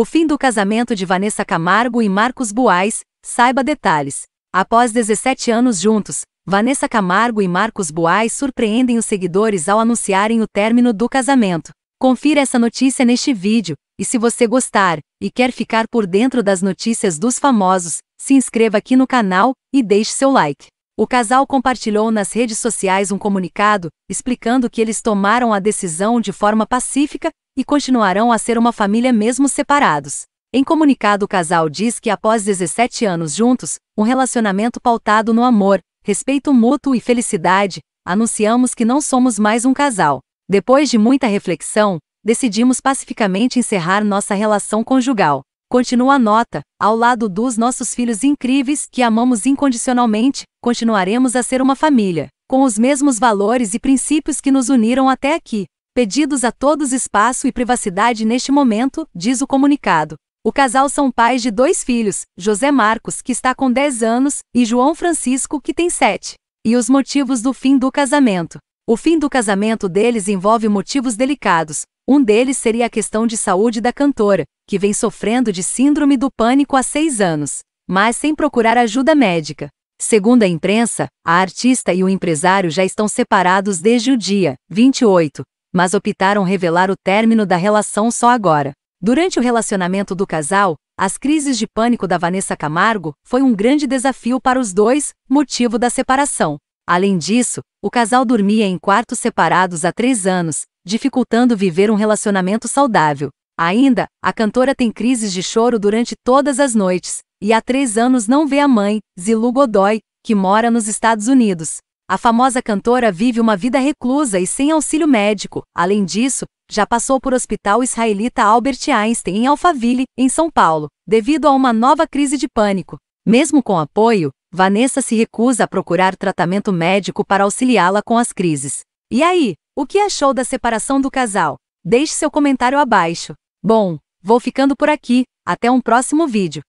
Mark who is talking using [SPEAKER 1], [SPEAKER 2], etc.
[SPEAKER 1] O fim do casamento de Vanessa Camargo e Marcos Buais, saiba detalhes. Após 17 anos juntos, Vanessa Camargo e Marcos Buais surpreendem os seguidores ao anunciarem o término do casamento. Confira essa notícia neste vídeo, e se você gostar e quer ficar por dentro das notícias dos famosos, se inscreva aqui no canal e deixe seu like. O casal compartilhou nas redes sociais um comunicado explicando que eles tomaram a decisão de forma pacífica e continuarão a ser uma família mesmo separados. Em comunicado, o casal diz que após 17 anos juntos, um relacionamento pautado no amor, respeito mútuo e felicidade, anunciamos que não somos mais um casal. Depois de muita reflexão, decidimos pacificamente encerrar nossa relação conjugal. Continua a nota: ao lado dos nossos filhos incríveis, que amamos incondicionalmente, continuaremos a ser uma família, com os mesmos valores e princípios que nos uniram até aqui. Pedidos a todos espaço e privacidade neste momento, diz o comunicado. O casal são pais de dois filhos, José Marcos, que está com 10 anos, e João Francisco, que tem 7. E os motivos do fim do casamento. O fim do casamento deles envolve motivos delicados. Um deles seria a questão de saúde da cantora, que vem sofrendo de síndrome do pânico há seis anos, mas sem procurar ajuda médica. Segundo a imprensa, a artista e o empresário já estão separados desde o dia 28, mas optaram revelar o término da relação só agora. Durante o relacionamento do casal, as crises de pânico da Vanessa Camargo foi um grande desafio para os dois, motivo da separação. Além disso, o casal dormia em quartos separados há três anos, dificultando viver um relacionamento saudável. Ainda, a cantora tem crises de choro durante todas as noites, e há três anos não vê a mãe, Zilu Godoy, que mora nos Estados Unidos. A famosa cantora vive uma vida reclusa e sem auxílio médico. Além disso, já passou por hospital israelita Albert Einstein em Alphaville, em São Paulo, devido a uma nova crise de pânico. Mesmo com apoio, Vanessa se recusa a procurar tratamento médico para auxiliá-la com as crises. E aí, o que achou da separação do casal? Deixe seu comentário abaixo. Bom, vou ficando por aqui, até um próximo vídeo.